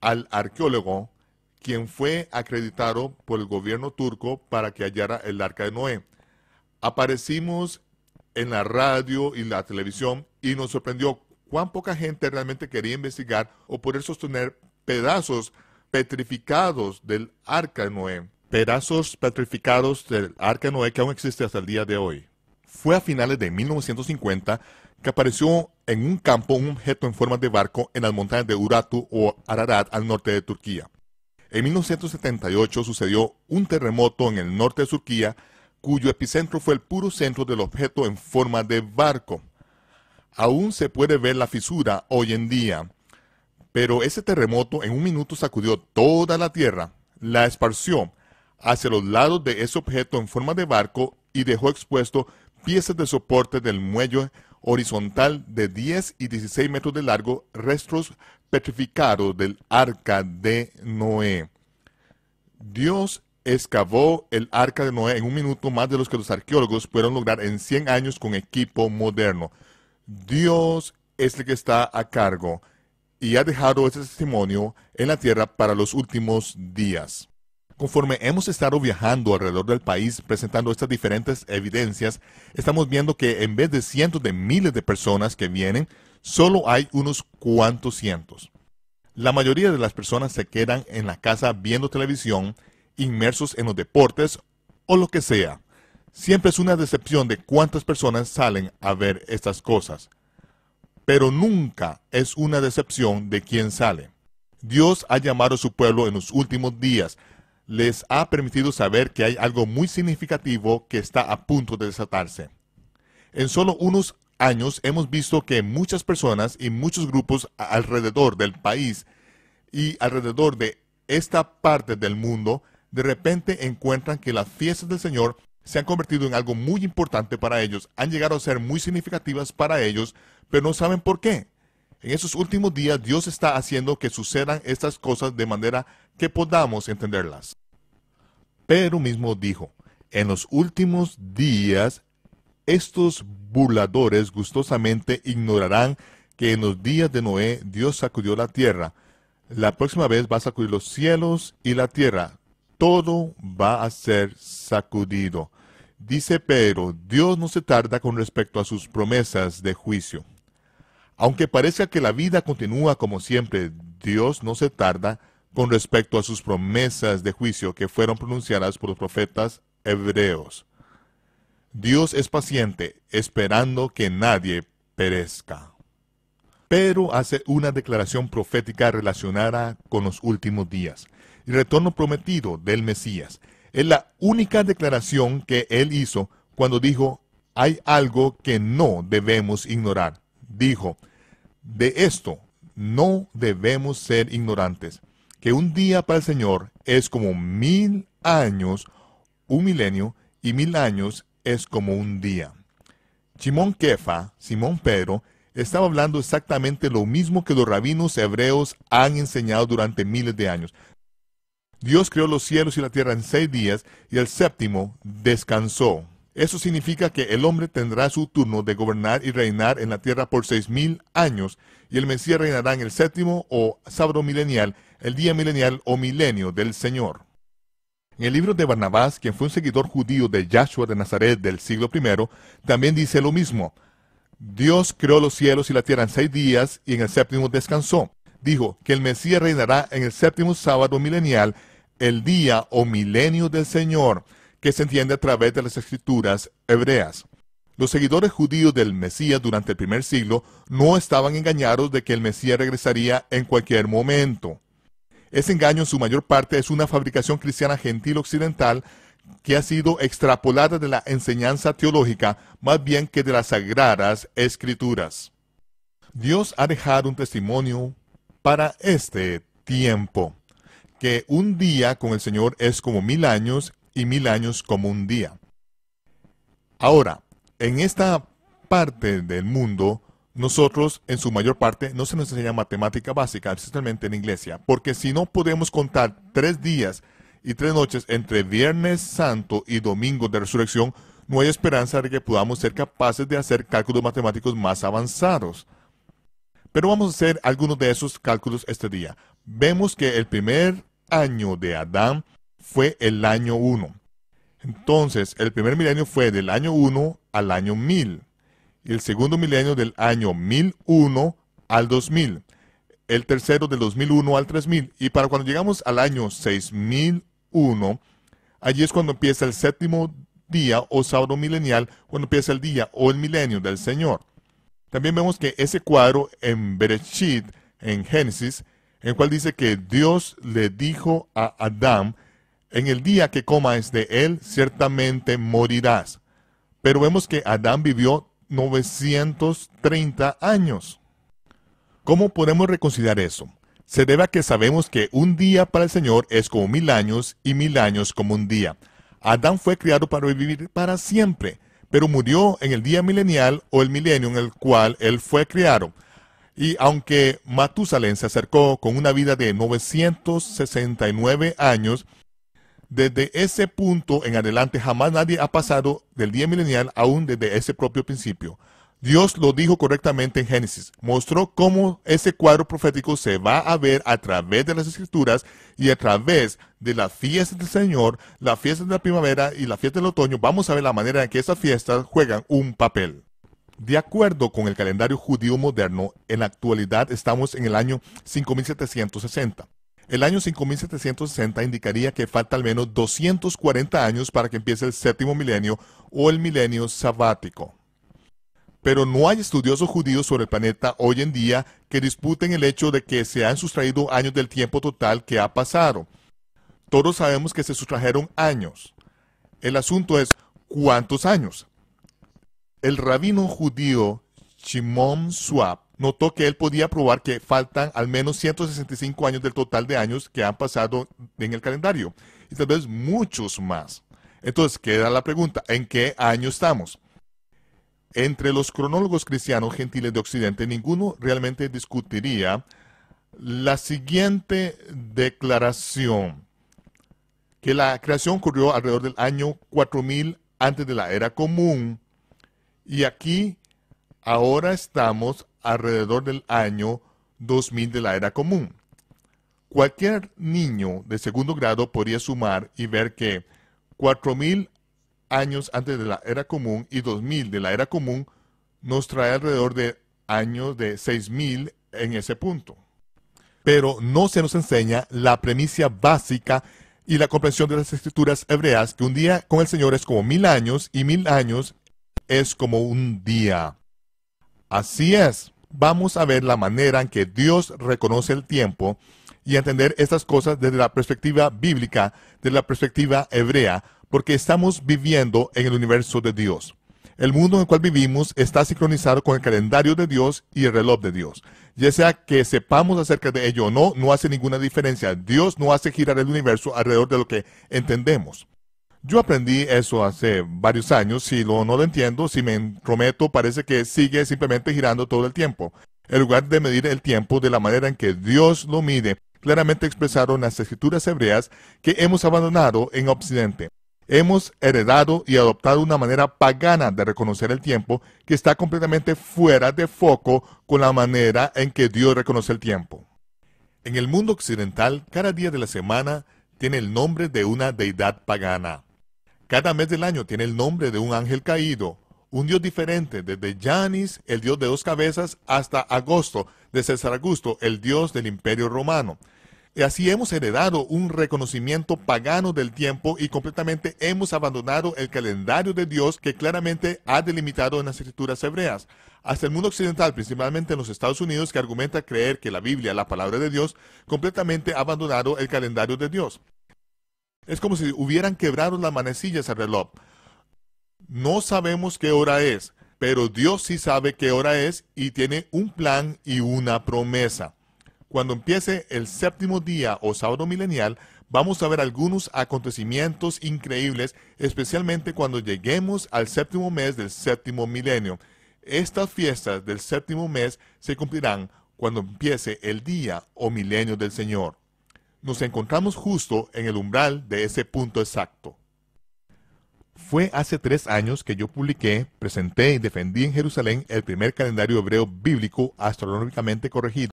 al arqueólogo, quien fue acreditado por el gobierno turco para que hallara el arca de Noé. Aparecimos en la radio y la televisión y nos sorprendió cuán poca gente realmente quería investigar o poder sostener pedazos petrificados del arca de Noé. Pedazos petrificados del arca de Noé que aún existe hasta el día de hoy. Fue a finales de 1950 que apareció en un campo un objeto en forma de barco en las montañas de Uratu o Ararat al norte de Turquía. En 1978 sucedió un terremoto en el norte de Turquía cuyo epicentro fue el puro centro del objeto en forma de barco. Aún se puede ver la fisura hoy en día, pero ese terremoto en un minuto sacudió toda la Tierra, la esparció hacia los lados de ese objeto en forma de barco y dejó expuesto piezas de soporte del muelle horizontal de 10 y 16 metros de largo, restos petrificados del arca de Noé. Dios excavó el arca de Noé en un minuto más de los que los arqueólogos pudieron lograr en 100 años con equipo moderno. Dios es el que está a cargo y ha dejado este testimonio en la tierra para los últimos días. Conforme hemos estado viajando alrededor del país presentando estas diferentes evidencias, estamos viendo que en vez de cientos de miles de personas que vienen, solo hay unos cuantos cientos. La mayoría de las personas se quedan en la casa viendo televisión, inmersos en los deportes o lo que sea. Siempre es una decepción de cuántas personas salen a ver estas cosas. Pero nunca es una decepción de quién sale. Dios ha llamado a su pueblo en los últimos días les ha permitido saber que hay algo muy significativo que está a punto de desatarse. En solo unos años hemos visto que muchas personas y muchos grupos alrededor del país y alrededor de esta parte del mundo de repente encuentran que las fiestas del Señor se han convertido en algo muy importante para ellos, han llegado a ser muy significativas para ellos, pero no saben por qué. En esos últimos días Dios está haciendo que sucedan estas cosas de manera que podamos entenderlas. Pero mismo dijo, en los últimos días estos burladores gustosamente ignorarán que en los días de Noé Dios sacudió la tierra. La próxima vez va a sacudir los cielos y la tierra. Todo va a ser sacudido. Dice Pedro, Dios no se tarda con respecto a sus promesas de juicio. Aunque parezca que la vida continúa como siempre, Dios no se tarda con respecto a sus promesas de juicio que fueron pronunciadas por los profetas hebreos. Dios es paciente, esperando que nadie perezca. Pero hace una declaración profética relacionada con los últimos días, el retorno prometido del Mesías. Es la única declaración que él hizo cuando dijo, hay algo que no debemos ignorar. Dijo, de esto no debemos ser ignorantes que un día para el Señor es como mil años, un milenio, y mil años es como un día. Simón Kefa, Simón Pedro, estaba hablando exactamente lo mismo que los rabinos hebreos han enseñado durante miles de años. Dios creó los cielos y la tierra en seis días y el séptimo descansó. Eso significa que el hombre tendrá su turno de gobernar y reinar en la tierra por seis mil años, y el Mesías reinará en el séptimo o sábado milenial, el día milenial o milenio del Señor. En el libro de Barnabás, quien fue un seguidor judío de Yahshua de Nazaret del siglo I, también dice lo mismo. Dios creó los cielos y la tierra en seis días y en el séptimo descansó. Dijo que el Mesías reinará en el séptimo sábado milenial, el día o milenio del Señor que se entiende a través de las escrituras hebreas. Los seguidores judíos del Mesías durante el primer siglo no estaban engañados de que el Mesías regresaría en cualquier momento. Ese engaño en su mayor parte es una fabricación cristiana gentil occidental que ha sido extrapolada de la enseñanza teológica más bien que de las sagradas escrituras. Dios ha dejado un testimonio para este tiempo, que un día con el Señor es como mil años y mil años como un día. Ahora, en esta parte del mundo, nosotros en su mayor parte no se nos enseña matemática básica, especialmente en iglesia, porque si no podemos contar tres días y tres noches entre Viernes Santo y Domingo de Resurrección, no hay esperanza de que podamos ser capaces de hacer cálculos matemáticos más avanzados. Pero vamos a hacer algunos de esos cálculos este día. Vemos que el primer año de Adán fue el año 1. Entonces, el primer milenio fue del año 1 al año 1000. Y el segundo milenio del año 1001 al 2000. El tercero del 2001 al 3000. Y para cuando llegamos al año 6001, allí es cuando empieza el séptimo día o sábado milenial, cuando empieza el día o el milenio del Señor. También vemos que ese cuadro en Bereshit, en Génesis, en el cual dice que Dios le dijo a Adán, en el día que comas de él, ciertamente morirás. Pero vemos que Adán vivió 930 años. ¿Cómo podemos reconciliar eso? Se debe a que sabemos que un día para el Señor es como mil años y mil años como un día. Adán fue criado para vivir para siempre, pero murió en el día milenial o el milenio en el cual él fue criado. Y aunque Matusalén se acercó con una vida de 969 años, desde ese punto en adelante jamás nadie ha pasado del día milenial aún desde ese propio principio. Dios lo dijo correctamente en Génesis. Mostró cómo ese cuadro profético se va a ver a través de las escrituras y a través de las fiestas del Señor, la Fiesta de la primavera y la Fiesta del otoño. Vamos a ver la manera en que esas fiestas juegan un papel. De acuerdo con el calendario judío moderno, en la actualidad estamos en el año 5760. El año 5760 indicaría que falta al menos 240 años para que empiece el séptimo milenio o el milenio sabático. Pero no hay estudiosos judíos sobre el planeta hoy en día que disputen el hecho de que se han sustraído años del tiempo total que ha pasado. Todos sabemos que se sustrajeron años. El asunto es, ¿cuántos años? El rabino judío Shimon Swap notó que él podía probar que faltan al menos 165 años del total de años que han pasado en el calendario, y tal vez muchos más. Entonces queda la pregunta, ¿en qué año estamos? Entre los cronólogos cristianos gentiles de Occidente, ninguno realmente discutiría la siguiente declaración, que la creación ocurrió alrededor del año 4000 antes de la era común, y aquí ahora estamos alrededor del año 2000 de la era común. Cualquier niño de segundo grado podría sumar y ver que 4000 años antes de la era común y 2000 de la era común nos trae alrededor de años de 6000 en ese punto. Pero no se nos enseña la premisa básica y la comprensión de las escrituras hebreas que un día con el Señor es como mil años y mil años es como un día. Así es, vamos a ver la manera en que Dios reconoce el tiempo y entender estas cosas desde la perspectiva bíblica, desde la perspectiva hebrea, porque estamos viviendo en el universo de Dios. El mundo en el cual vivimos está sincronizado con el calendario de Dios y el reloj de Dios. Ya sea que sepamos acerca de ello o no, no hace ninguna diferencia. Dios no hace girar el universo alrededor de lo que entendemos. Yo aprendí eso hace varios años, si lo, no lo entiendo, si me prometo, parece que sigue simplemente girando todo el tiempo. En lugar de medir el tiempo de la manera en que Dios lo mide, claramente expresaron las escrituras hebreas que hemos abandonado en Occidente. Hemos heredado y adoptado una manera pagana de reconocer el tiempo que está completamente fuera de foco con la manera en que Dios reconoce el tiempo. En el mundo occidental, cada día de la semana tiene el nombre de una deidad pagana. Cada mes del año tiene el nombre de un ángel caído, un dios diferente, desde Janis, el dios de dos cabezas, hasta Agosto, de César Augusto, el dios del imperio romano. Y así hemos heredado un reconocimiento pagano del tiempo y completamente hemos abandonado el calendario de Dios que claramente ha delimitado en las escrituras hebreas. Hasta el mundo occidental, principalmente en los Estados Unidos, que argumenta creer que la Biblia, la palabra de Dios, completamente ha abandonado el calendario de Dios. Es como si hubieran quebrado las manecillas al reloj. No sabemos qué hora es, pero Dios sí sabe qué hora es y tiene un plan y una promesa. Cuando empiece el séptimo día o sábado milenial, vamos a ver algunos acontecimientos increíbles, especialmente cuando lleguemos al séptimo mes del séptimo milenio. Estas fiestas del séptimo mes se cumplirán cuando empiece el día o milenio del Señor nos encontramos justo en el umbral de ese punto exacto. Fue hace tres años que yo publiqué, presenté y defendí en Jerusalén el primer calendario hebreo bíblico astronómicamente corregido